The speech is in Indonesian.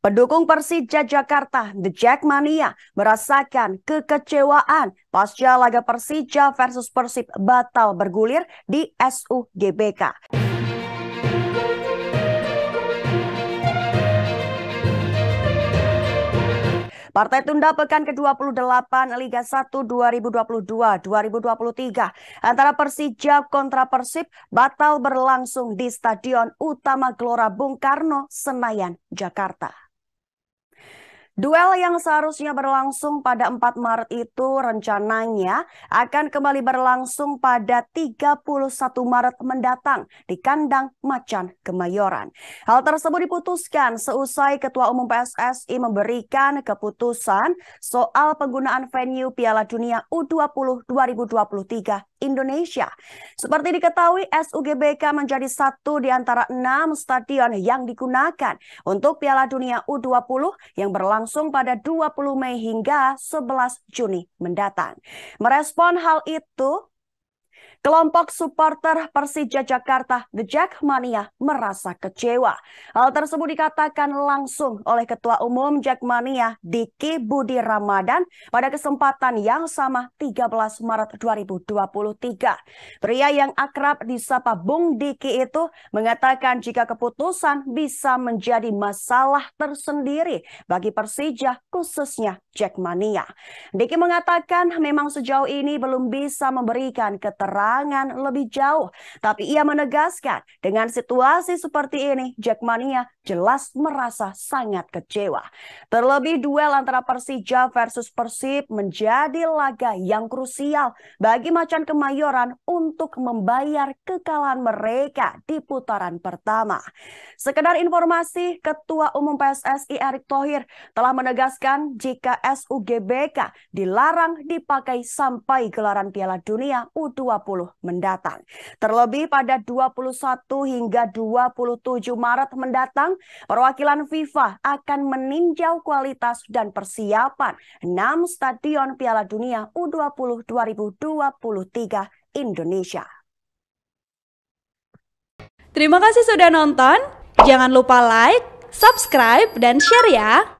Pendukung Persija Jakarta, The Jackmania, merasakan kekecewaan pasca laga Persija versus Persib batal bergulir di SUGBK. Partai tunda pekan ke-28 Liga 1 2022-2023 antara Persija kontra Persib batal berlangsung di Stadion Utama Gelora Bung Karno, Senayan, Jakarta. Duel yang seharusnya berlangsung pada 4 Maret itu rencananya akan kembali berlangsung pada 31 Maret mendatang di kandang Macan Kemayoran. Hal tersebut diputuskan seusai Ketua Umum PSSI memberikan keputusan soal penggunaan venue Piala Dunia U20 2023 Indonesia. Seperti diketahui, SUGBK menjadi satu di antara enam stadion yang digunakan untuk Piala Dunia U20 yang berlangsung berlangsung pada 20 Mei hingga 11 Juni mendatang. Merespon hal itu, Kelompok supporter Persija Jakarta, The Jackmania, merasa kecewa. Hal tersebut dikatakan langsung oleh Ketua Umum Jackmania, Diki Budi Ramadan, pada kesempatan yang sama 13 Maret 2023. Pria yang akrab disapa Bung Diki itu mengatakan jika keputusan bisa menjadi masalah tersendiri bagi Persija, khususnya Jackmania. Diki mengatakan memang sejauh ini belum bisa memberikan keterangan jangan lebih jauh. Tapi ia menegaskan, dengan situasi seperti ini, Jackmania jelas merasa sangat kecewa. Terlebih duel antara Persija versus Persib menjadi laga yang krusial bagi Macan Kemayoran untuk membayar kekalahan mereka di putaran pertama. Sekedar informasi, Ketua Umum PSSI Erick Thohir telah menegaskan jika SUGBK dilarang dipakai sampai gelaran Piala Dunia U20 mendatang. Terlebih pada 21 hingga 27 Maret mendatang, perwakilan FIFA akan meninjau kualitas dan persiapan 6 stadion Piala Dunia U20 2023 Indonesia. Terima kasih sudah nonton. Jangan lupa like, subscribe, dan share ya.